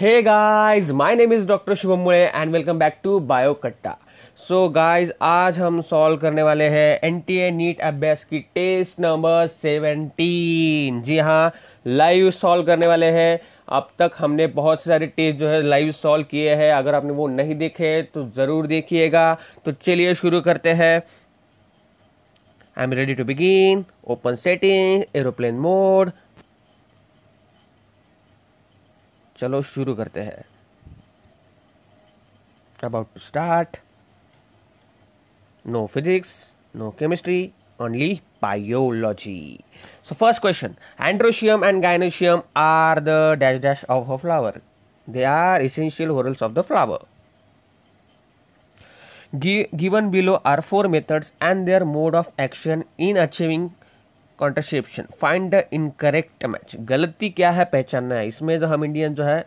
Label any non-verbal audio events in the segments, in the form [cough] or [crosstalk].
Hey guys my name is doctor Shubham Mude and welcome back to bio Katta so guys आज हम solve करने वाले हैं एनटीए टी ए नीट अभ्यास की टेस्ट नंबर सेवेंटीन जी हाँ लाइव सॉल्व करने वाले हैं अब तक हमने बहुत सारे टेस्ट जो है लाइव सॉल्व किए हैं अगर आपने वो नहीं देखे तो ज़रूर देखिएगा तो चलिए शुरू करते हैं I am ready to begin open setting aeroplane mode चलो शुरू करते हैं about to start no physics no chemistry only biology so first question androecium and gynoecium are the dash dash of a flower they are essential whorls of the flower given below are four methods and their mode of action in achieving contraception find the incorrect match गलती क्या है पहचानना है इसमें जो हम Indian जो है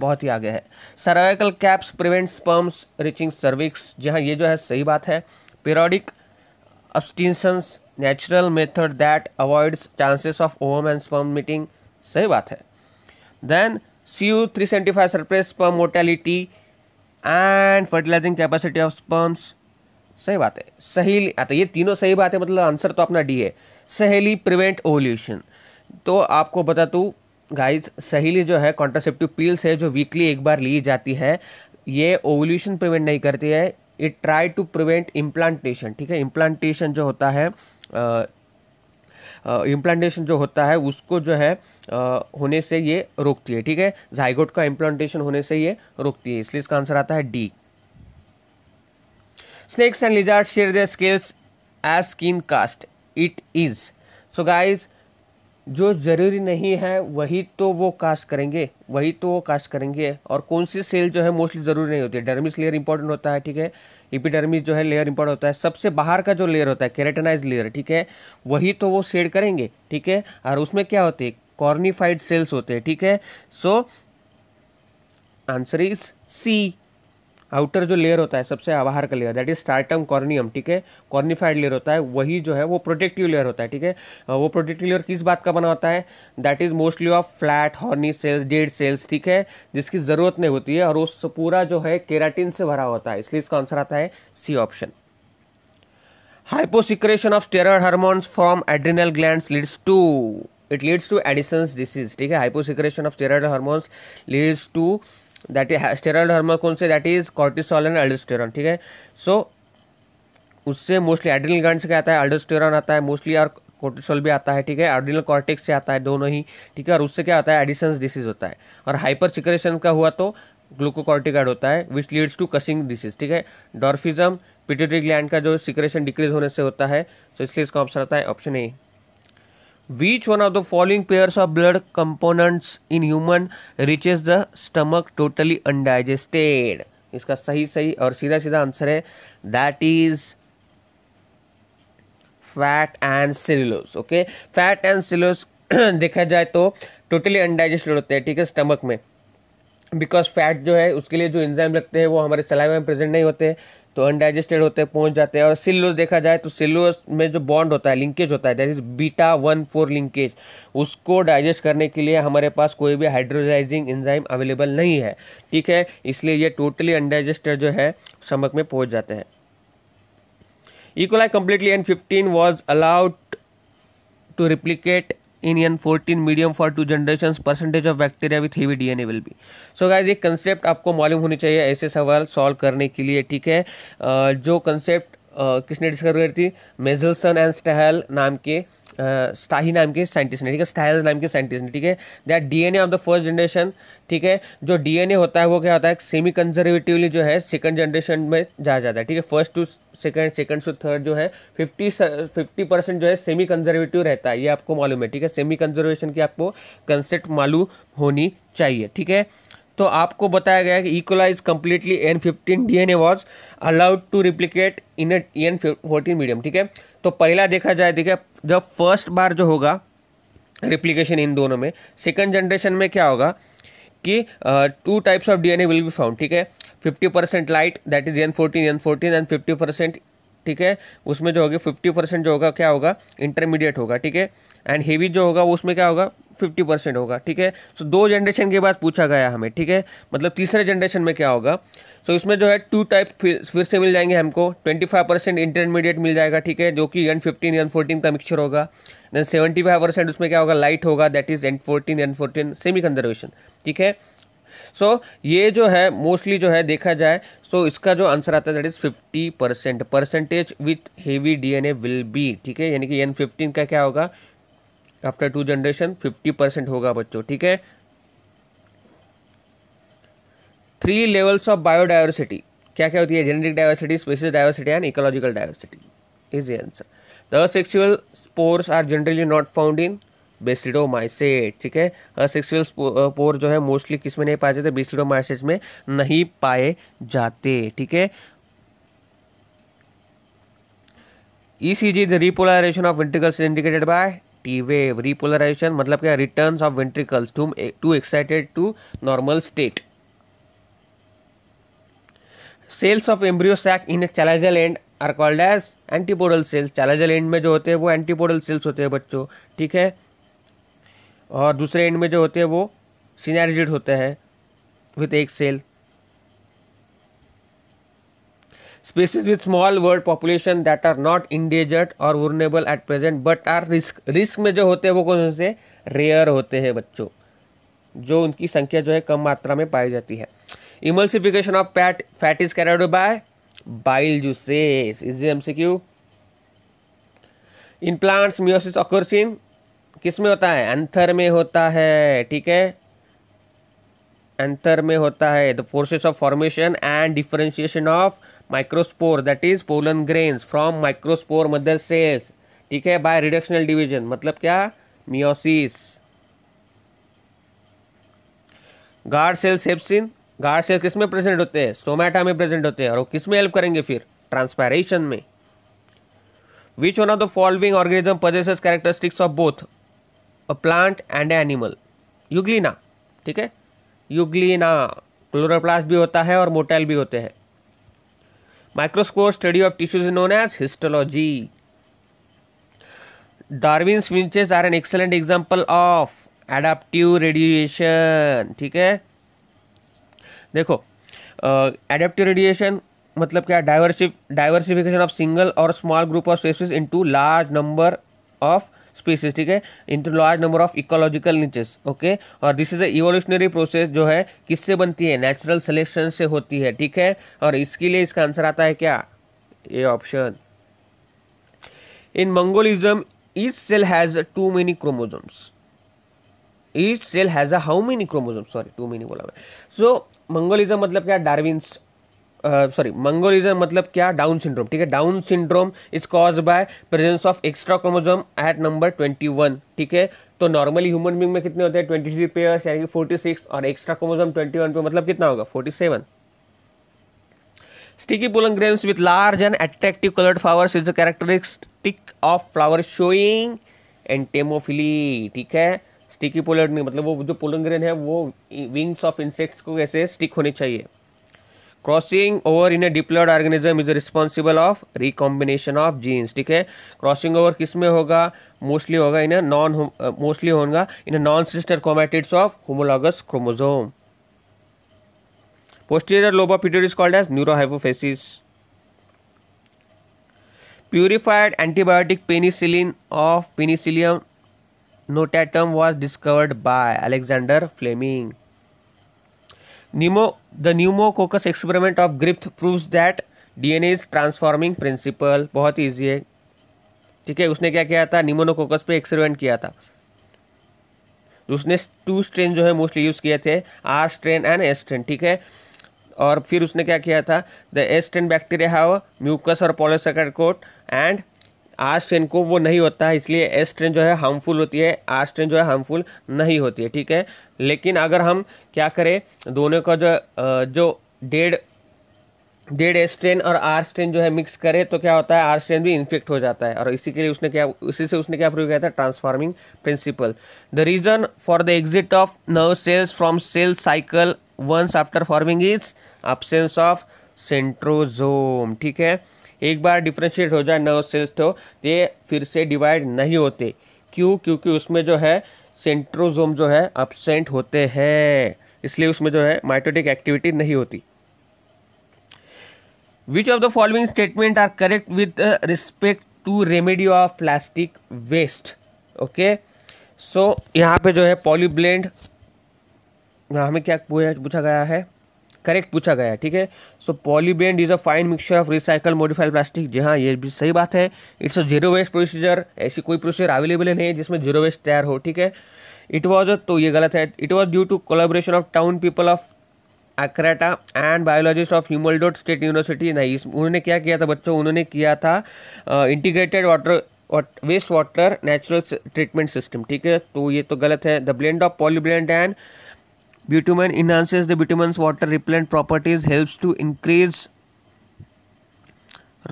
बहुत ही आगे है cervical caps prevent sperms reaching cervix जहाँ ये जो है सही बात है periodic abstinence natural method that avoids chances of ovum and sperm meeting सही बात है then C U three seventy five suppress sperm mortality and fertilising capacity of sperms सही बात है सही आता ये तीनों सही बात है मतलब आंसर तो अपना डी है सहेली प्रिवेंट ओवल्यूशन तो आपको बता दूँ गाइस सहेली जो है कॉन्ट्रासेप्टिव पील्स है जो वीकली एक बार ली जाती है ये ओवल्यूशन प्रिवेंट नहीं करती है it try to prevent implantation ठीक है इम्प्लांटेशन जो होता है इम्प्लांटेशन uh, जो होता है उसको जो है uh, होने से ये रोकती है ठीक है जाइगोट का इम्प्लांटेशन होने से ये रोकती है इसलिए इसका आंसर आता है D snakes and lizard share the skills as skin cast it is so guys जो ज़रूरी नहीं है वही तो वो कास्ट करेंगे वही तो वो कास्ट करेंगे और कौन सी सेल जो है मोस्टली ज़रूरी नहीं होती है डर्मिस लेयर इंपॉर्टेंट होता है ठीक है इपीडर्मिस जो है लेयर इंपॉर्टेंट होता है सबसे बाहर का जो लेयर होता है केरेटनाइज लेयर ठीक है वही तो वो शेड करेंगे ठीक है और उसमें क्या होती है कॉर्निफाइड सेल्स होते हैं ठीक है so answer is C outer जो लेयर होता है सबसे आवाहर का layer that is stratum corneum ठीक है कॉर्निफाइड लेयर होता है वही जो है वो प्रोटेक्टिव लेयर होता है ठीक है वो प्रोटेक्टिव लेयर किस बात का बना होता है that is mostly of flat horny cells dead cells ठीक है जिसकी ज़रूरत नहीं होती है और उस पूरा जो है केराटिन से भरा होता है इसलिए इसका आंसर आता है C option hyposecretion of terror hormones from adrenal glands leads to it leads to Addison's disease ठीक है hyposecretion of terror hormones leads to that is steroid hormone कौन से that is cortisol and aldosterone ठीक है सो उससे mostly adrenal gland से क्या आता है एल्डोस्टेरॉन आता है मोस्टली और कोर्टिसोल भी आता है ठीक है एड्रिनल कॉर्टेक्स से आता है दोनों ही ठीक है और उससे क्या होता है एडिसन्स डिसीज होता है और हाइपर सिक्रेशन का हुआ तो ग्लूकोकॉर्टिकॉइड होता है which leads to Cushing disease ठीक है डॉर्फिज्म पिट्यूटरी ग्लैंड का जो सिक्रेशन डिक्रीज होने से होता है तो इसलिए इसका ऑप्शन आता है option A which one of the following pairs of blood components in human reaches the stomach totally undigested इसका सही सही और सीधा सीधा आंसर है that is fat and cellulose okay fat and cellulose देखा जाए तो टोटली अनडाइजेस्टेड होते हैं ठीक है स्टमक में बिकॉज फैट जो है उसके लिए जो इंजाइम लगते हैं वो हमारे सलाइवा में प्रेजेंट नहीं होते तो अनडाइजेस्टेड होते हैं पहुंच जाते हैं और सिल्लोस देखा जाए तो सिल्लोस में जो बॉन्ड होता है लिंकेज होता है that beta one four linkage उसको डाइजेस्ट करने के लिए हमारे पास कोई भी हाइड्रोजाइजिंग एंजाइम अवेलेबल नहीं है ठीक है इसलिए ये टोटली अनडाइजेस्टेड जो है समक में पहुंच जाते हैं E coli completely N fifteen was allowed to replicate in EN14 medium for two generations percentage of bacteria with heavy DNA will be. So guys ये कंसेप्ट आपको मालूम होनी चाहिए ऐसे सवाल सॉल्व करने के लिए ठीक है जो कंसेप्ट किसने डिस्कवर करी थी मेजल्सन एंड स्टहल नाम के स्टाही नाम के साइंटिस्ट ने ठीक है स्टाइल नाम के साइंटिस्ट ने ठीक है that DNA of the first generation ठीक है जो डीएनए होता है वो क्या होता है सेमी कंजर्वेटिवली जो है सेकंड जनरेशन में जा जाता है ठीक है first to second second to third जो है फिफ्टी फिफ्टी परसेंट जो है सेमी कंजर्वेटिव रहता है ये आपको मालूम है ठीक है सेमी कंजर्वेशन की आपको कंसेप्ट मालूम होनी चाहिए ठीक है तो आपको बताया गया कि E coli completely N fifteen D N A was allowed to replicate in N fourteen medium ठीक है तो पहला देखा जाए देखिए जब फर्स्ट बार जो होगा रिप्लीकेशन इन दोनों में सेकेंड जनरेशन में क्या होगा कि two types of DNA will be found ठीक है fifty percent light that is N fourteen N fourteen and fifty percent ठीक है उसमें जो होगी फिफ्टी परसेंट जो होगा क्या होगा इंटरमीडिएट होगा ठीक है एंड हेवी जो होगा उसमें क्या होगा फिफ्टी परसेंट होगा ठीक है सो so, दो जनरेशन के बाद पूछा गया हमें ठीक है मतलब तीसरे जनरेशन में क्या होगा सो so, इसमें जो है टू टाइप फिर से मिल जाएंगे हमको ट्वेंटी फाइव परसेंट इंटरमीडिएट मिल जाएगा ठीक है जो कि एन फिफ्टीन एन फोर्टीन का मिक्सचर होगा देन सेवेंटी फाइव परसेंट उसमें क्या होगा लाइट होगा that is N fourteen N fourteen semi conservation ठीक है सो so, ये जो है मोस्टली जो है देखा जाए सो so इसका जो आंसर आता है that is fifty percent percentage with heavy D N A will be ठीक है यानी कि एन फिफ्टीन का क्या होगा after two generation fifty percent होगा बच्चों ठीक है थ्री लेवल्स ऑफ बायोडाइवर्सिटी क्या क्या होती है genetic diversity species diversity and ecological diversity is the answer the sexual spores are generally not found in basidiomycete ठीक है सेक्सुअल पोर uh, जो है मोस्टली किस में नहीं पाए जाते बेसिडो माइसेट में नहीं पाए जाते ठीक है E C G the repolarization of ventricles indicated by T wave repolarization मतलब क्या return of ventricles to to excited to normal state cells of embryo sac in chalazal end are called as antipodal cells chalazal end में जो होते हैं वो antipodal cells होते हैं बच्चों ठीक है और दूसरे एंड में जो होते हैं वो सीनारिजिड होते हैं विथ एक cell Species with small world population that are not endangered और vulnerable at present but are risk risk में जो होते हैं वो कौन से रेयर होते हैं बच्चों जो उनकी संख्या जो है कम मात्रा में पाई जाती है emulsification of pat fat is carried by bile juices is M Q in plants meiosis occurs किस में होता है अंथर में होता है ठीक है अंतर में होता है the process of formation and differentiation of microspore that is pollen grains from microspore mother cells ठीक है बाय रिडक्शनल डिवीजन मतलब क्या meiosis guard cells happens in guard cells किस में प्रेजेंट होते हैं स्टोमेटा में प्रेजेंट होते हैं और वो किस में हेल्प करेंगे फिर ट्रांसपेरेशन में which one of the following organism possesses characteristics of both a plant and animal Euglena ठीक है युगलिना क्लोरोप्लास्ट भी होता है और मोटाइल भी होते हैं microscope study of tissues known as histology Darwin's finches are an excellent example of adaptive radiation ठीक है देखो एडाप्टिव uh, रेडिएशन मतलब क्या डाइवर्सिफ डाइवर्सिफिकेशन ऑफ सिंगल और small group of species into large number of species ठीक है into large number of ecological niches okay और this is a evolutionary process जो है किससे बनती है नेचुरल सिलेक्शन से होती है ठीक है और इसके लिए इसका आंसर आता है क्या A option in mongolism each cell has too many chromosomes each cell has a how many chromosomes sorry too बोला मैं मंगोलिज्म मतलब क्या डार्विन्स सॉरी मंगोलिज्म मतलब क्या डाउन सिंड्रोम ठीक है Down syndrome is cause by presence of extra chromosome at number twenty one ठीक है तो नॉर्मली ह्यूमन बींग में कितने होते हैं ट्वेंटी थ्री पेयर्स यानी कि फोर्टी सिक्स और एक्स्ट्रा क्रोमोजोम ट्वेंटी वन पे मतलब कितना होगा forty seven sticky Sticky polygrams with large and attractive colored flowers is a characteristic of flower showing entemophily. ठीक है स्टिकी पोलर नहीं मतलब वो जो पोलंग्रेन है वो विंग्स ऑफ इंसेक्ट्स को कैसे स्टिक होने चाहिए crossing over in a diploid organism is responsible of recombination of genes ठीक है क्रॉसिंग ओवर किस में होगा मोस्टली होगा इन नॉन मोस्टली होगा in non sister chromatids of homologous chromosome posterior lobe of pituitary is called as neurohypophysis purified antibiotic penicillin of penicillium notatum was discovered by Alexander Fleming pneumo the pneumococcus experiment of Griffith proves that DNA is transforming principle बहुत easy है ठीक है उसने क्या किया था न्यूमोनोकोकस पे experiment किया था उसने टू स्ट्रेन जो है मोस्टली यूज़ किए थे R strain and S strain ठीक है और फिर उसने क्या किया था the S strain bacteria have mucus और polysaccharide coat and R strain को वो नहीं होता है इसलिए एस स्ट्रेन जो है हार्मफुल होती है आर स्ट्रेन जो है हार्मफुल नहीं होती है ठीक है लेकिन अगर हम क्या करें दोनों का जो जो डेढ़ डेड एस ट्रेन और आर स्ट्रेन जो है मिक्स करें तो क्या होता है आर स्ट्रेन भी इन्फेक्ट हो जाता है और इसी के लिए उसने क्या इसी से उसने क्या प्रूव किया था transforming principle the reason for the exit of nerve cells from cell cycle once after forming is absence of centrosome ठीक है एक बार डिफ्रेंशिएट हो जाए नर्व सेल्स तो ये फिर से डिवाइड नहीं होते क्यों क्योंकि उसमें जो है सेंट्रोजोम जो है अपसेंट होते हैं इसलिए उसमें जो है माइटोटिक एक्टिविटी नहीं होती which of the following statement are correct with respect to remedy of plastic waste okay so यहाँ पे जो है पॉलीब्लेंड हमें क्या पूछा गया है करेक्ट पूछा गया ठीक है so polyblend is a fine mixture of recycle modified plastic जी हाँ ये भी सही बात है it's a zero waste procedure ऐसी कोई प्रोसीजर अवेलेबल नहीं है जिसमें जीरो वेस्ट तैयार हो ठीक है इट वॉज तो ये गलत है it was due to collaboration of town people of एक्रेटा and biologist of Humboldt State University नहीं उन्होंने क्या किया था बच्चों उन्होंने किया था integrated water waste water natural treatment system ठीक है तो ये तो गलत है the blend of polyblend and bitumen enhances the bitumen's water repellent properties helps to increase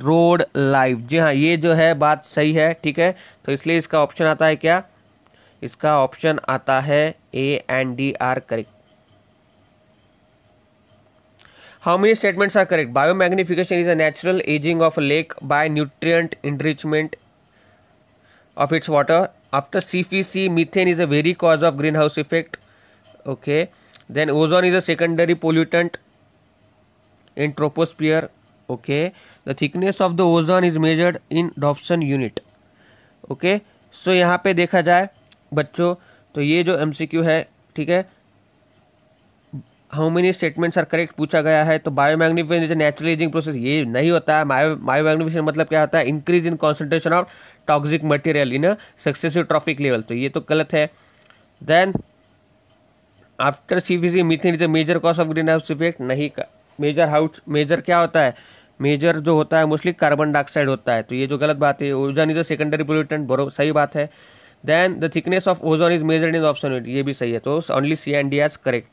road life जी हाँ ये जो है बात सही है ठीक है तो इसलिए इसका ऑप्शन आता है क्या इसका ऑप्शन आता है A and D are correct how many statements are correct biomagnification is a natural ageing of lake by nutrient enrichment of its water after C methane is a very cause of greenhouse effect okay okay. Then ozone is a secondary pollutant in troposphere okay the thickness of the ozone is measured in Dobson unit okay so यहाँ पे देखा जाए बच्चों तो ये जो M है ठीक है how many statements are correct पूछा गया है तो बायो मैग्निफिकेशन जैसे नेचुरल एजिंग प्रोसेस ये नहीं होता है बायो बायो मैग्निफिकेशन मतलब क्या होता है increase in concentration of toxic material in successive trophic level तो ये तो गलत है then after CVC methane is a major cause of greenhouse effect नहीं मेजर हाउस मेजर क्या होता है मेजर जो होता है मोस्टली कार्बन डाइऑक्साइड होता है तो ये जो गलत बात है ozone is a secondary pollutant बरो सही बात है then the thickness of ozone is measured in option ये भी सही है तो only C and D as correct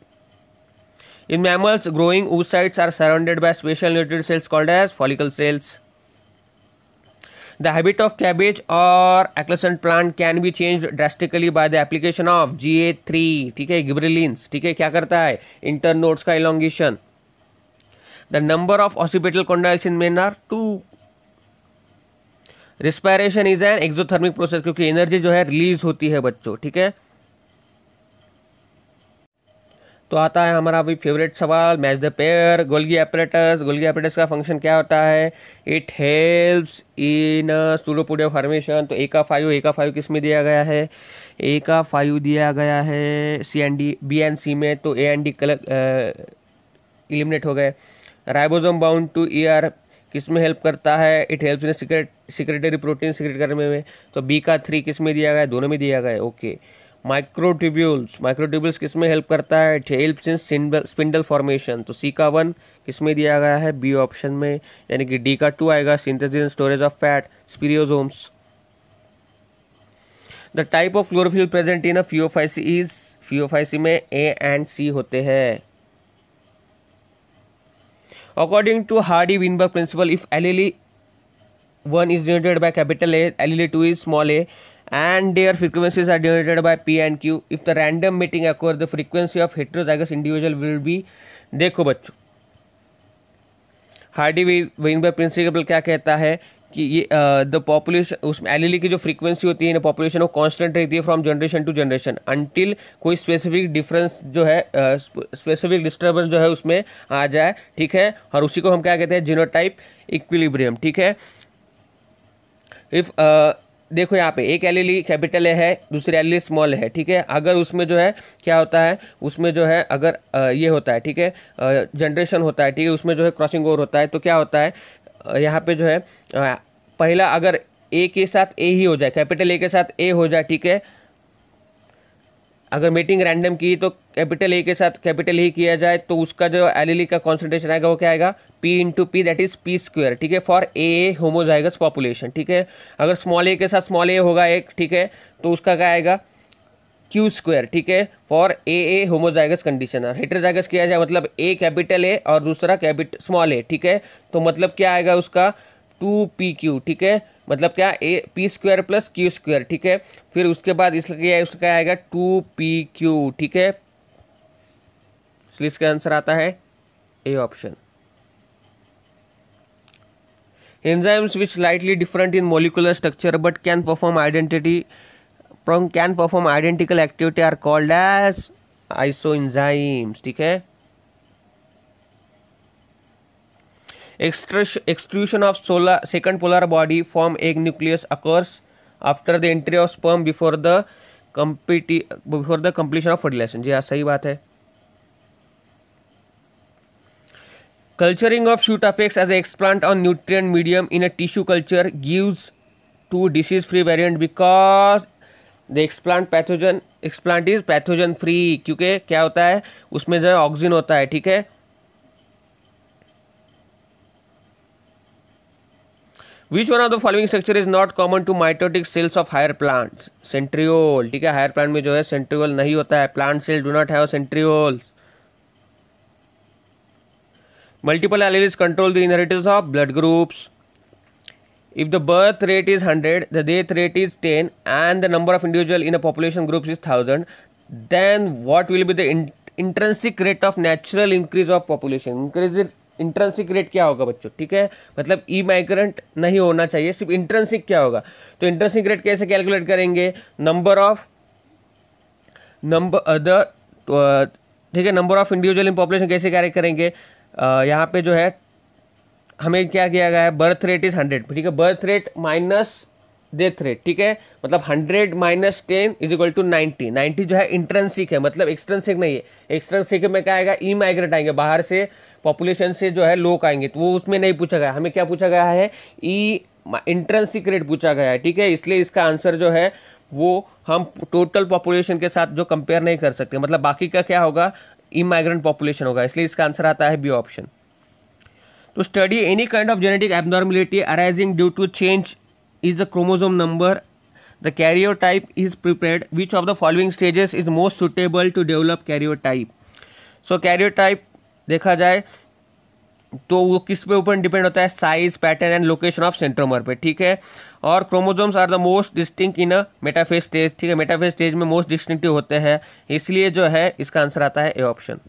in mammals growing oocytes are surrounded by special nutrient cells called as follicle cells habit of cabbage और acaulescent plant can be change drastically by the application of G A three ठीक है gibberellins ठीक है क्या करता है internodes का elongation the number of occipital condyles in man are two respiration is an exothermic process क्योंकि energy जो है रिलीज होती है बच्चों ठीक है तो आता है हमारा अभी फेवरेट सवाल match the pair Golgi apparatus Golgi apparatus का फंक्शन क्या होता है it helps in pseudopodia formation तो ए का फाइव ए का फाइव किस में दिया गया है ए का फाइव दिया गया है C and D B and C में तो ए एन डी कल इलिमिनेट हो गए ribosome bound to E R किस में हेल्प करता है it helps in secret secretory protein secret करने में तो बी का थ्री किस में दिया गया है दोनों में दिया गया है ओके okay. माइक्रोट्यूब्यूल्स माइक्रोट्यूब्यूल्स किस में हेल्प करता है it helps in spindle formation तो सी का वन किस में दिया गया है बी ऑप्शन में यानी कि डी का टू आएगा synthesis and storage of fat spherosomes the type of chlorophyll present in a Phaeophyceae is Phaeophyceae में ए एंड सी होते हैं according to Hardy Weinberg principle if allele one is generated by capital A allele two is small A and their frequencies are denoted by p and q if the random meeting occurs the frequency of heterozygous individual will be देखो बच्चों Hardy Weinberg principal क्या कहता है कि ये the population उसमें एलिली की जो फ्रीक्वेंसी होती है ना पॉपुलेशन वो कांस्टेंट रहती है from generation to generation until कोई स्पेसिफिक डिफरेंस जो है स्पेसिफिक uh, डिस्टर्बेंस जो है उसमें आ जाए ठीक है और उसी को हम क्या कहते हैं जीनोटाइप इक्विलिब्रियम ठीक है इफ़ देखो यहाँ पे एक एलिली कैपिटल ए है दूसरी एलिली स्मॉल है ठीक है अगर उसमें जो है क्या होता है उसमें जो है अगर ये होता है ठीक है जनरेशन होता है ठीक है उसमें जो है क्रॉसिंग ओवर होता है तो क्या होता है यहाँ पे जो है पहला अगर ए के साथ ए ही हो जाए कैपिटल ए के साथ ए हो जाए ठीक है अगर मीटिंग रैंडम की तो कैपिटल ए के साथ कैपिटल ही किया जाए तो उसका जो एल e e का कॉन्सेंट्रेशन आएगा वो क्या आएगा P into P that is P square ठीक है for A A homozygous population ठीक है अगर स्मॉल ए के साथ स्मॉल ए होगा एक ठीक है तो उसका क्या आएगा क्यू स्क्वेयर ठीक है for A A homozygous conditioner heterozygous किया जाए मतलब ए कैपिटल ए और दूसरा कैपिटल स्मॉल ए ठीक है तो मतलब क्या आएगा उसका टू पी क्यू ठीक है मतलब क्या a P square plus Q square ठीक है फिर उसके बाद इसका क्या आएगा टू पी क्यू ठीक है इसका आंसर आता है A option enzymes which slightly different in molecular structure but can perform identity from can perform identical activity are called as isoenzymes ठीक है of solar second polar body form egg nucleus occurs after the entry of sperm before the complete before the completion of fertilization जी हाँ सही बात है culturing of shoot apex as explant on nutrient medium in a tissue culture gives to disease free variant because the explant pathogen explant is pathogen free क्योंकि क्या होता है उसमें जो है ऑक्सीजन होता है ठीक है Which one of the following structure is not common to mitotic cells of higher plants? Centriole. ठीक है plant प्लांट में जो है सेंट्रियोल नहीं होता है plant cell do multiple alleles control the inheritance of blood groups if the birth rate is 100 the death rate is 10 and the number of individuals in a population groups is 1000 then what will be the in- intrinsic rate of natural increase of population increase intrinsic rate क्या होगा बच्चों ठीक है मतलब ई migrant नहीं होना चाहिए सिर्फ इंट्रेंसिक क्या होगा तो इंट्रेंसिक रेट कैसे कैलकुलेट करेंगे नंबर ऑफ नंबर द ठीक है number of individual in population कैसे कैरेक्ट करेंगे uh, यहाँ पे जो है हमें क्या किया गया है बर्थ रेट इज हंड्रेड ठीक है birth rate minus death rate ठीक है मतलब hundred minus ten is equal to ninety ninety जो है इंट्रेंसिक है मतलब एक्सट्रेंसिक नहीं है एक्सट्रेंसिक में क्या आएगा ई माइग्रेंट आएंगे बाहर से पॉपुलेशन से जो है लोग आएंगे तो वो उसमें नहीं पूछा गया हमें क्या पूछा गया है ई इंट्रेंस सीक्रेट पूछा गया है ठीक है इसलिए इसका आंसर जो है वो हम टोटल पॉपुलेशन के साथ जो कंपेयर नहीं कर सकते मतलब बाकी का क्या होगा इमाइग्रेंट पॉपुलेशन होगा इसलिए इसका आंसर आता है बी ऑप्शन तो study any kind of genetic abnormality arising due to change is the chromosome number the karyotype is prepared which of the following stages is most suitable to develop karyotype so karyotype देखा जाए तो वो किस पे ऊपर depend होता है size pattern and location of centromere पे ठीक है और chromosomes are the most distinct in a metaphase stage ठीक है मेटाफेज स्टेज में मोस्ट डिस्टिंक्टिव होते हैं इसलिए जो है इसका आंसर आता है A option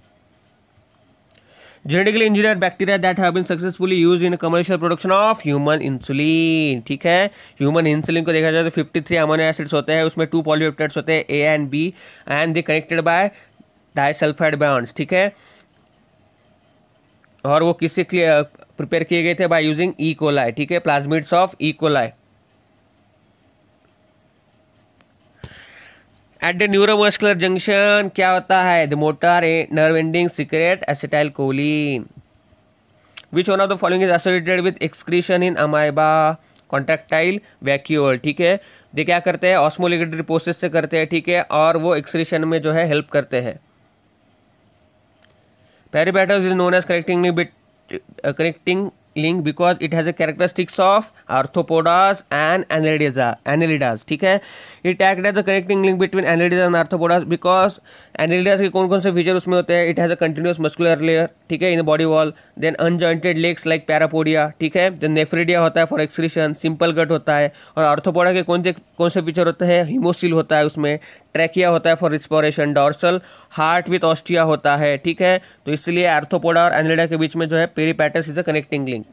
genetically engineer bacteria that have been successfully use in commercial production of human insulin ठीक है ह्यूमन इंसुलिन को देखा जाए तो 53 अमोनो एसिड्स होते हैं उसमें टू पॉलीपेप्टाइड्स होते हैं A and B and they connected by disulphide bonds ठीक है और वो किससे प्रिपेयर uh, किए गए थे बाय यूजिंग ई कोलाई ठीक है plasmids of E coli at the neuromuscular junction क्या होता है the motor a nerve ending secrete acetyl choline which one of the following is associated with excretion in amoeba contractile vacuole ठीक है दे क्या करते हैं ऑस्मोलिगेटरी प्रोसेस से करते हैं ठीक है और वो एक्सक्रीशन में जो है हेल्प करते हैं Peribatus is known as correcting bit, uh, link because it has a characteristics of arthropods and annelida annelids ठीक है it act as a connecting link between annelids and arthropods because annelids के कौन कौन से feature उसमें होते हैं it has a continuous muscular layer ठीक है in body wall then unjointed legs like parapodia ठीक है देन नेफ्रेडिया होता है फॉर एक्सक्रीशन सिंपल गट होता है और आर्थोपोडा के कौन से कौन से फीचर होते हैं हिमोसिल होता है उसमें ट्रैकिया होता है for respiration dorsal heart with ostia होता है ठीक है तो इसलिए आर्थोपोडा और एनलेडा के बीच में जो है Peripatus is a connecting link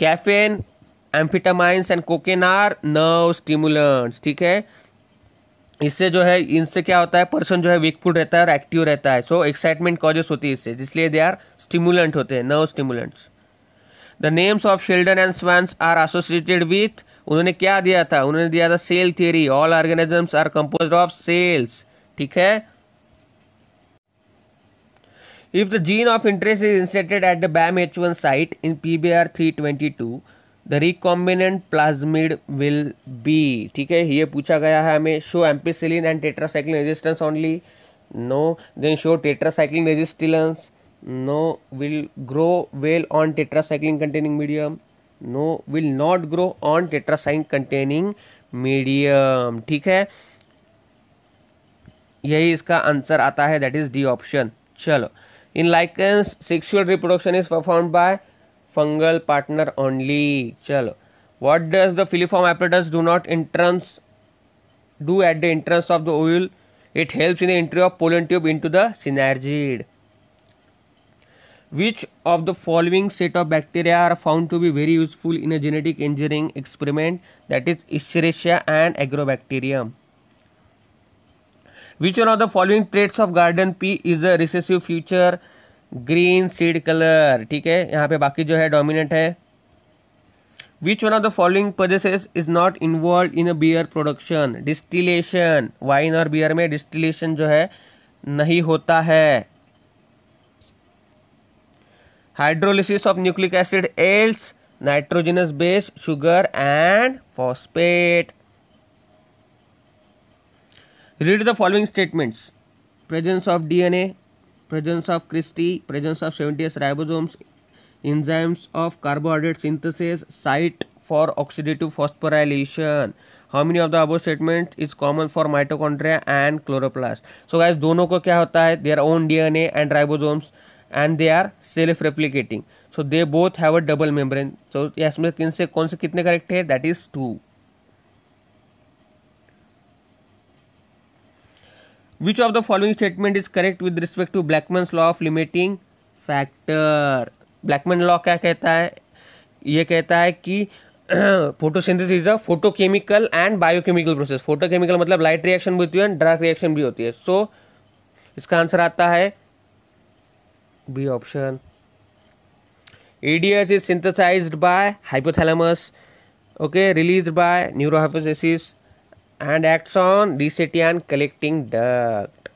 caffeine amphetamines and cocaine are nerve stimulants ठीक है इससे जो है इनसे क्या होता है पर्सन जो है वीकफुल रहता है और एक्टिव रहता है सो एक्साइटमेंट कॉजेस होती है इससे जिसलिए दे आर स्टिमुलेंट होते हैं nerve stimulants the names of Schleiden and Schwann's are associated with उन्होंने क्या दिया था उन्होंने दिया था cell theory all organisms are compose of cells ठीक है if the gene of interest is inserted at the Bam H one site in P B R three twenty two the recombinant plasmid will be ठीक है ये पूछा गया है हमें show ampicillin and tetracycline resistance only no then show tetracycline resistance no will grow well on tetracycline containing medium no will not grow on tetracycline containing medium ठीक है यही इसका आंसर आता है दैट इज डी ऑप्शन चलो in lichens sexual reproduction is perform by fungal partner only. Chalo. What does the filiform apparatus do not entrance do at the entrance of the oil? It helps in the entry of pollen tube into the synergid. Which of the following set of bacteria are found to be very useful in a genetic engineering experiment? That is Escherichia and Agrobacterium. Which one of the following traits of garden pea is a recessive feature? Green seed colour ठीक है यहाँ पे बाकी जो है dominant है which one of the following process is not involve in beer production distillation wine और beer में डिस्टिलेशन जो है नहीं होता है hydrolysis of nucleic acid else nitrogenous base sugar and phosphate read the following statements presence of DNA presence of cristae presence of seventy S ribosomes enzymes of carbohydrate synthesis, site for oxidative phosphorylation. How many of the above statement is common for mitochondria and chloroplast so guys दोनों को क्या होता है they are own A and ribosomes and they are self replicating so they both have a double membrane so इसमें किन से कौन से कितने करेक्ट है that is two which of the following statement is correct with respect to Blackman law of limiting factor Blackman law क्या कहता है ये कहता है कि photosynthesis is a photochemical and biochemical process photochemical मतलब लाइट रिएक्शन भी होती है एंड डार्क रिएक्शन भी होती है सो so, इसका आंसर आता है B option ADH is synthesised by hypothalamus okay released by neurohypophysis and acts on DCTN collecting duct.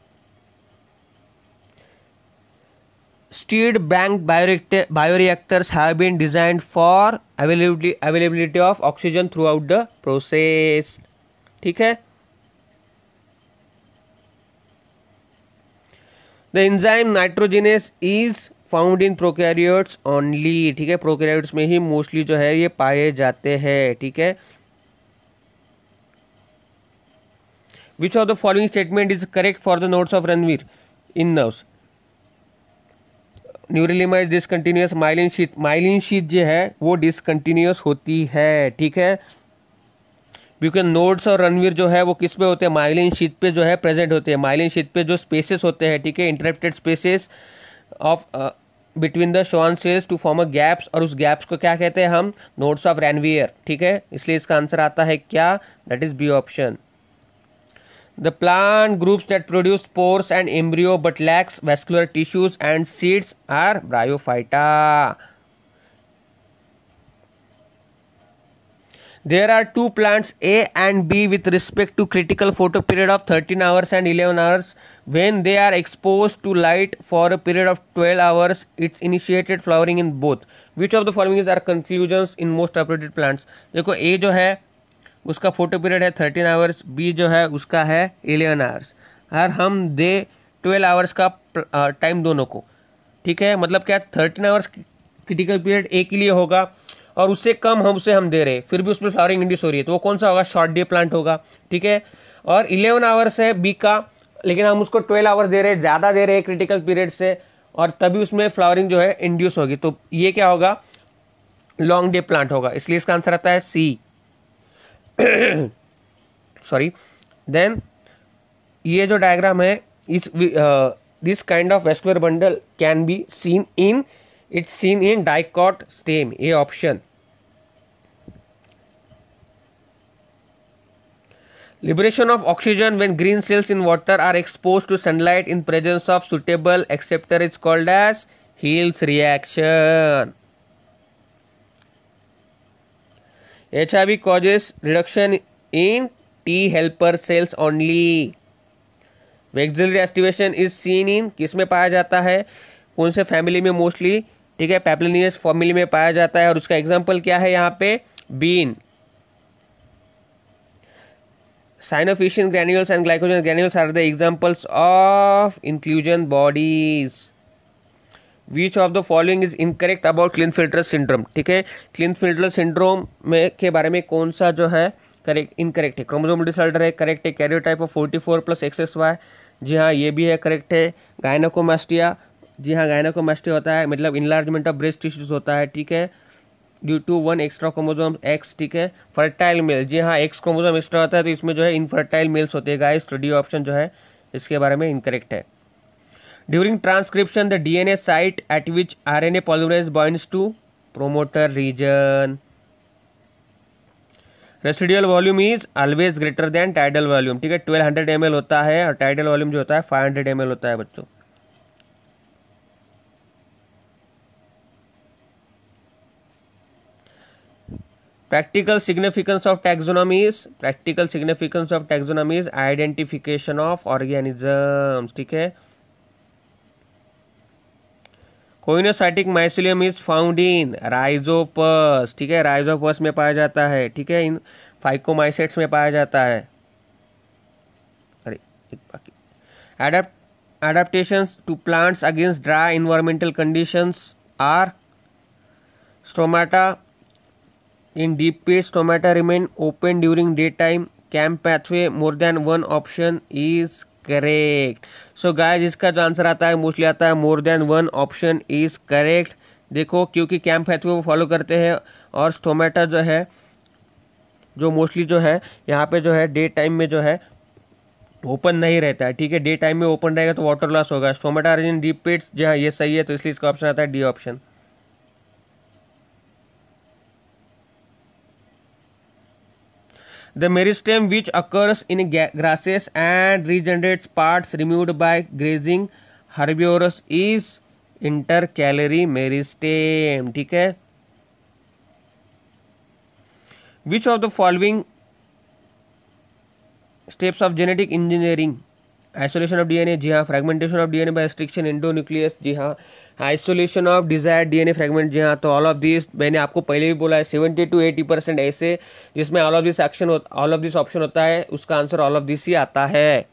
Stirred bank bioreactors have been designed for availability, availability of oxygen throughout the process. ठीक है the enzyme nitrogenase is found in prokaryotes only ठीक है prokaryotes में ही mostly जो है ये पाए जाते हैं ठीक है Which of the following statement is correct for the nodes of Ranveer in nerves? Neurilemma is discontinuous myelin sheath myelin sheath जो है वो डिसकंटिन्यूअस होती है ठीक है क्योंकि नोड्स और रणवीर जो है वो किस पे होते हैं माइलिन शीत पे जो है प्रेजेंट होते हैं माइलिन शीत पे जो स्पेसेस होते हैं ठीक है interrupted spaces of between the Schwann cells to form a gaps और उस गैप्स को क्या कहते हैं हम नोड्स ऑफ रैनवियर ठीक है इसलिए इसका आंसर आता है क्या that is B option The plant groups that produce spores and embryo but lacks vascular tissues and seeds are bryophyta. There are two plants A and B with respect to critical photo period of 13 hours and 11 hours. When they are exposed to light for a period of 12 hours, it's initiated flowering in both. Which of the following is our conclusions in most operated plants? देखो A जो है उसका photoperiod है thirteen hours B जो है उसका है eleven hours और हम दे ट्वेल्व आवर्स का टाइम दोनों को ठीक है मतलब क्या thirteen hours critical period A के लिए होगा और उससे कम हम उसे हम दे रहे फिर भी उसमें फ्लावरिंग इंड्यूस हो रही है तो वो कौन सा होगा शॉर्ट डे प्लांट होगा ठीक है और इलेवन आवर्स है बी का लेकिन हम उसको ट्वेल्व आवर्स दे रहे हैं ज़्यादा दे रहे हैं क्रिटिकल पीरियड से और तभी उसमें फ्लावरिंग जो है इंड्यूस होगी तो ये क्या होगा लॉन्ग डे प्लांट होगा इसलिए इसका आंसर आता है सी सॉरी [coughs] देन ये जो डायग्राम है इस this kind of vascular bundle can be seen in its seen in dicot stem A option liberation of oxygen when green cells in water are expose to sunlight in presence of suitable acceptor is called as Hill's reaction HIV causes reduction in T helper cells only. Vexillary aestivation is seen in किस में पाया जाता है कौन से family में mostly ठीक है पैपलिनियस फैमिली में पाया जाता है और उसका एग्जाम्पल क्या है यहाँ पे been cyanophycean granules and glycogen granules are the examples of inclusion bodies which of the following is incorrect about Klinefelter syndrome ठीक है क्लिन फिल्टर सिंड्रोम में के बारे में कौन सा जो है करेक्ट इनकरेक्ट है क्रोमोजोम डिसऑर्डर है करेक्ट है karyotype of forty four plus XX Y जी हाँ ये भी है करेक्ट है गायनाकोमास्टिया जी हाँ गायनाकोमास्टिया होता है मतलब इनलार्जमेंट ऑफ ब्रेस्ट टिश्यूज होता है ठीक है due to one extra chromosome X ठीक है फर्टाइल मेल जी हाँ एक्स क्रोमोजोम एक्स्ट्रा होता है तो इसमें जो है इनफर्टाइल मेल्स होते हैं गाय स्टडी ऑप्शन जो है इसके बारे में इनकरेक्ट है During transcription, the DNA site at which RNA polymerase binds to promoter region. Residual volume is always greater than tidal volume ठीक है 1200 ml होता है और टाइडल वॉल्यूम जो होता है 500 ml होता है बच्चों practical significance of taxonomy is practical significance of taxonomy is identification of organisms ठीक है coenocytic mycelium is found in Rhizopus ठीक है राइजोपस में पाया जाता है ठीक है इन फाइकोमाइसेट्स में पाया जाता है अरे एक बाकी adapt to plants against dry environmental conditions are stomata in deep stomata remain open during day time camp pathway more than one option is correct so guys इसका जो आंसर आता है मोस्टली आता है more than one option is correct देखो क्योंकि camp है वो फॉलो करते हैं और स्टोमेटा जो है जो मोस्टली जो है यहाँ पे जो है डे टाइम में जो है ओपन नहीं रहता है ठीक है डे टाइम में ओपन रहेगा तो वाटर लॉस होगा स्टोमेटा अरिजिन डीप पेट्स जहाँ ये सही है तो इसलिए इसका ऑप्शन आता है D option The meristem, which occurs in grasses and regenerates parts removed by grazing herbivores, is intercalary meristem. Okay. Which of the following steps of genetic engineering? Isolation of DNA, जी Fragmentation of DNA by restriction restriction endo isolation of desired DNA fragment जी हाँ तो all of this मैंने आपको पहले भी बोला है सेवेंटी टू एटी परसेंट ऐसे जिसमें all of this action all of this option होता है उसका आंसर ऑल ऑफ दिस ही आता है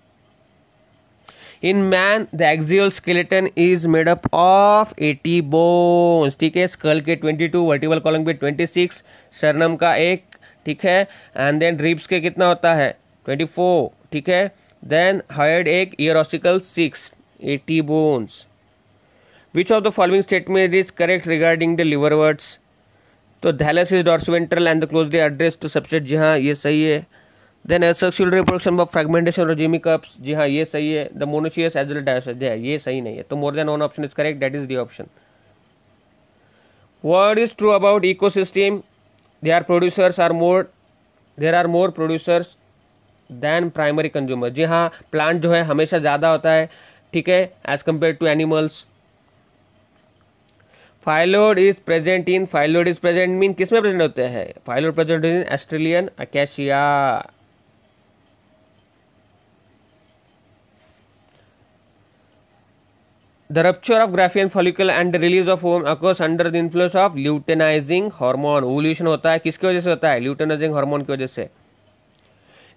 in man the axial skeleton is made up of eighty bones ठीक है स्कल के ट्वेंटी टू वर्टिबल कॉलम के ट्वेंटी सिक्स सरनम का एक ठीक है एंड देन रिब्स के कितना होता है ट्वेंटी फोर ठीक है देन हायर्ड एक ear ossicle six eighty bones which of the following statement is correct regarding the liverworts तो thallus is dorsiventral and the the address to substrate जी हाँ ये सही है then asexual reproduction of fragmentation और gemma cups जी हाँ ये सही है द मोनोशियस एज वेल ये सही नहीं है तो more than one option is correct that is the option true about ecosystem they are producers are more there are more producers than primary consumer जी हाँ प्लांट जो है हमेशा ज़्यादा होता है ठीक है as compare to animals phyllode is present in phyllode is present mean किस में प्रेजेंट होते हैं phyllode present in Australian acacia the rupture of Graafian follicle and release of ovum occurs under the influence of luteinising hormone ovulation होता है किसकी वजह से होता है ल्यूटेनाइजिंग हार्मोन की वजह से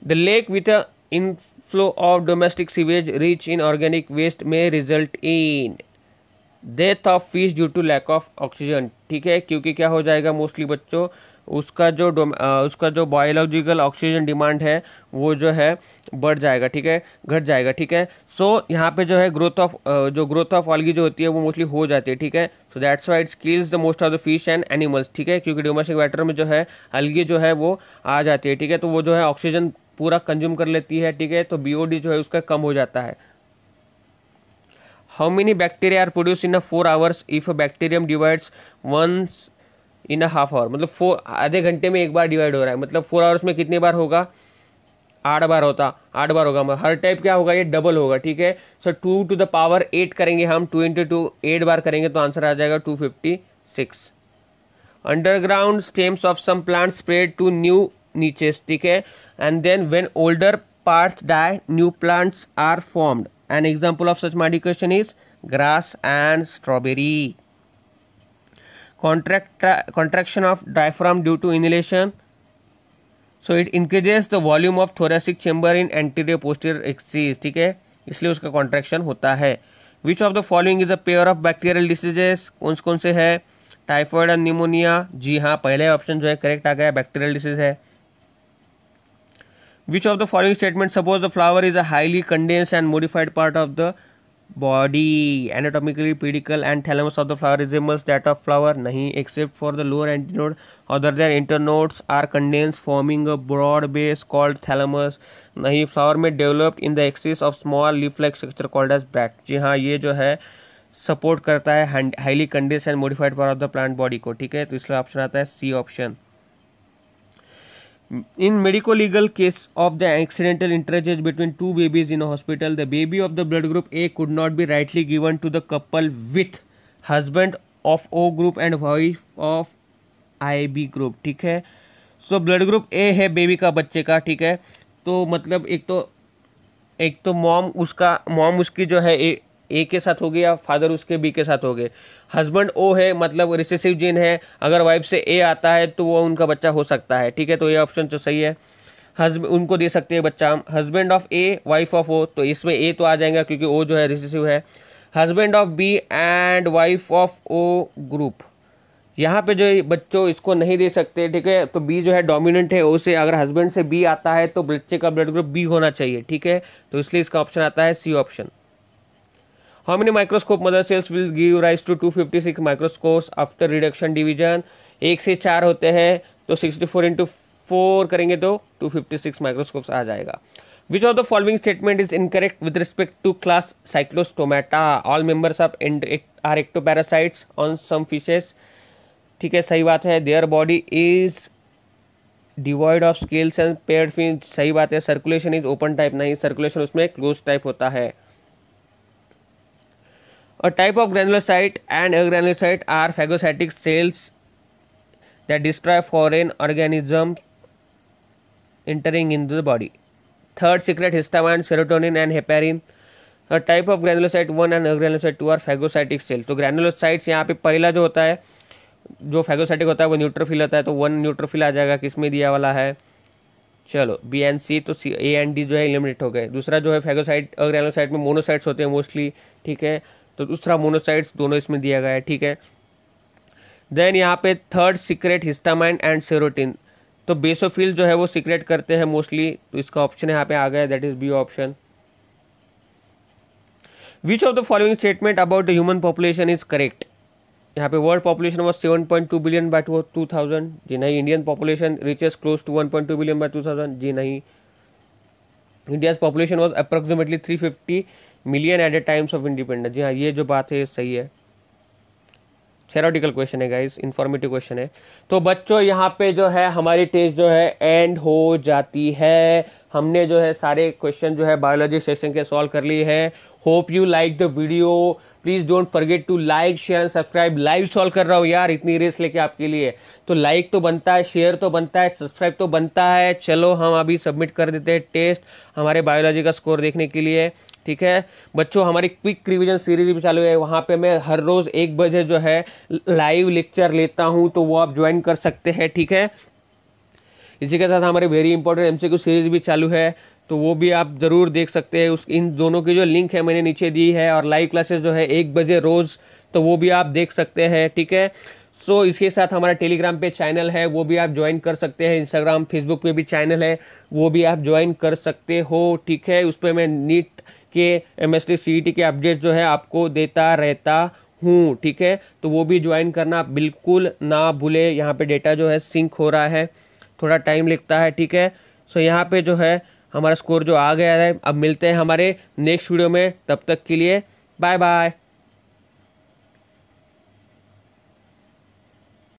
the lake with inflow of domestic sewage rich in organic waste में result in death of fish due to lack of oxygen ठीक है क्योंकि क्या हो जाएगा मोस्टली बच्चों उसका जो आ, उसका जो बायोलॉजिकल ऑक्सीजन डिमांड है वो जो है बढ़ जाएगा ठीक है घट जाएगा ठीक है सो so, यहाँ पे जो है ग्रोथ ऑफ जो ग्रोथ ऑफ ऑलगी जो होती है वो मोस्टली हो जाती है ठीक है so that's why it's kills the most of the fish and animals ठीक है क्योंकि डोमेस्टिक वाटर में जो है अलगी जो है वो आ जाती है ठीक है तो वो जो है ऑक्सीजन पूरा कंज्यूम कर लेती है ठीक है तो बीओडी जो है उसका कम हो जाता है how many bacteria are produce in a four hours if a bacterium divides once in a half hour मतलब फोर आधे घंटे में एक बार डिवाइड हो रहा है मतलब फोर आवर्स में कितनी बार होगा आठ बार होता आठ बार होगा मतलब हर टाइप क्या होगा ये डबल होगा ठीक है so two to the power eight करेंगे हम टू इंटू टू एट बार करेंगे तो आंसर आ जाएगा two fifty six underground stems of some plant spread to new नीचे ठीक है and then when older parts die new plants are formed An example of such medication is grass and strawberry. Contracta contraction of diaphragm due to inhalation. So it increases the volume of thoracic chamber in anterior posterior axis ठीक है इसलिए उसका contraction होता है which of the following is a pair of bacterial diseases कौन कौन से है टाइफॉइड एंड निमोनिया जी हाँ पहले ऑप्शन जो है करेक्ट आ गया बैक्टीरियल डिसीज है Which of the following statement suppose the flower is a highly condensed and modified part of the body? Anatomically, pedicle and thalamus of the flower resembles that of flower. Nahi, except for the lower antinode, other their internodes are condensed, forming a broad base called thalamus. nahi flower may developed in the axis of small leaf like structure called as bract ji ha ye jo hai support karta hai highly condensed and modified part of the plant body ko theek hai to isliye option aata hai c option in medico legal case of the accidental interchange between two babies in hospital the baby of the blood group A could not be rightly given to the couple with husband of O group and wife of I B group ठीक है so blood group ए है baby का बच्चे का ठीक है तो मतलब एक तो एक तो मॉम उसका मॉम उसकी जो है ए ए के साथ हो गई या फादर उसके बी के साथ हो गए हस्बैंड ओ है मतलब रिसेसिव जीन है अगर वाइफ से ए आता है तो वो उनका बच्चा हो सकता है ठीक है तो ये ऑप्शन तो सही है हस्ब उनको दे सकते हैं बच्चा हम husband of A wife of O तो इसमें ए तो आ जाएगा क्योंकि ओ जो है रिसेसिव है husband of B and wife of O group यहाँ पे जो बच्चों इसको नहीं दे सकते ठीक है तो बी जो है डोमिनेंट है ओ से अगर हस्बैंड से बी आता है तो बच्चे का ब्लड ग्रुप बी होना चाहिए ठीक है तो इसलिए इसका ऑप्शन आता है C option microscope mother cells will give rise to two fifty six microscopes after reduction division? एक से चार होते हैं तो सिक्सटी फोर इंटू फोर करेंगे तो टू फिफ्टी सिक्स माइक्रोस्कोप्स आ जाएगा which of the following statement is incorrect with respect to class cyclostomata all members of are ecto parasites on some fishes ठीक है सही बात है their body is devoid of scales and pair fin सही बात है सर्कुलेशन इज ओपन टाइप नहीं circulation उसमें क्लोज टाइप होता है A type of granulocyte and agranulocyte are phagocytic cells that destroy foreign organisms entering into the body. Third, secret histamine, serotonin, and heparin. A type of granulocyte one and granulocyte two are phagocytic cells. So, granulocytes यहाँ पे पहला जो होता है जो phagocytic होता है वो न्यूट्रोफिल होता है तो वन न्यूट्रोफिल आ जाएगा किसमें दिया वाला है चलो बी एन सी तो सी ए एन डी जो है इलिमिनेट हो गए दूसरा जो है फेगोसाइट ग्रैनोसाइट में मोनोसाइट्स होते हैं मोस्टली ठीक है तो दूसरा मोनोसाइड्स दोनों इसमें दिया गया है ठीक है देन यहाँ पे third secrete histamine and serotonin तो बेसोफिल जो है वो सीक्रेट करते हैं मोस्टली तो इसका ऑप्शन यहाँ पे आ गया that is B option which of the following statement about the human population is correct यहाँ पे world population was seven point two billion by two thousand जी नहीं Indian population reaches close to one point two billion by two thousand जी नहीं India's population was approximately three fifty million at a times of independence जी हाँ ये जो बात है सही है थेरोटिकल क्वेश्चन है गाइस इंफॉर्मेटिव क्वेश्चन है तो बच्चों यहाँ पे जो है हमारी टेस्ट जो है एंड हो जाती है हमने जो है सारे क्वेश्चन जो है बायोलॉजी सेक्शन के सॉल्व कर लिए हैं hope you like the video please don't forget to like share and subscribe live solve कर रहा हूँ यार इतनी रेस लेके आपके लिए तो लाइक तो बनता है शेयर तो बनता है सब्सक्राइब तो बनता है चलो हम अभी सबमिट कर देते हैं टेस्ट हमारे बायोलॉजी का स्कोर देखने के लिए ठीक है बच्चों हमारी क्विक रिवीजन सीरीज भी चालू है वहाँ पे मैं हर रोज़ एक बजे जो है लाइव लेक्चर लेता हूँ तो वो आप ज्वाइन कर सकते हैं ठीक है इसी के साथ हमारे वेरी इंपॉर्टेंट एमसीक्यू सीरीज भी चालू है तो वो भी आप ज़रूर देख सकते हैं उस इन दोनों की जो लिंक है मैंने नीचे दी है और लाइव क्लासेस जो है एक बजे रोज़ तो वो भी आप देख सकते हैं ठीक है सो so, इसके साथ हमारा टेलीग्राम पे चैनल है वो भी आप ज्वाइन कर सकते हैं इंस्टाग्राम फेसबुक पे भी चैनल है वो भी आप ज्वाइन कर सकते हो ठीक है उस पर मैं नीट के एम एस e के अपडेट जो है आपको देता रहता हूँ ठीक है तो वो भी ज्वाइन करना बिल्कुल ना भूले यहाँ पे डेटा जो है सिंक हो रहा है थोड़ा टाइम लगता है ठीक है सो so, यहाँ पे जो है हमारा स्कोर जो आ गया है अब मिलते हैं हमारे नेक्स्ट वीडियो में तब तक के लिए बाय बाय